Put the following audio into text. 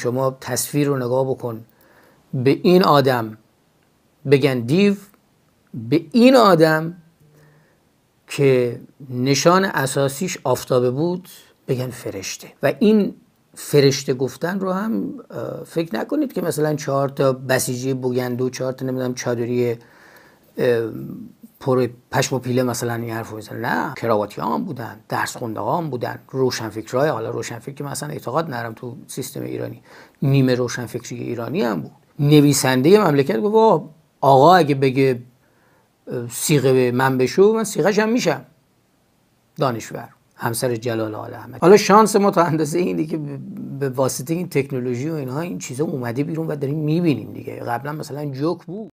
شما تصویر رو نگاه بکن به این آدم بگن دیو به این آدم که نشان اساسیش آفتابه بود بگن فرشته و این فرشته گفتن رو هم فکر نکنید که مثلا چهار تا بسیجی بگند دو چهار تا نمیدونم چادری پر پشم و پیله مثلا این حرف نه کراواتی هم بودن درس خونده هم بودن های حالا روشنفکر که مثلا اعتقاد نرم تو سیستم ایرانی نیمه روشنفکری ایرانی هم بود نویسنده مملکت گفت آقا اگه بگه سیغه به من بشو من سیغش هم میشم دانشور همسر جلال آل احمد حالا شانس ما تا اندازه این دیگه به واسطه این تکنولوژی و اینها این چیزا اومده بیرون و داریم میبینیم دیگه قبلا مثلا جوک بود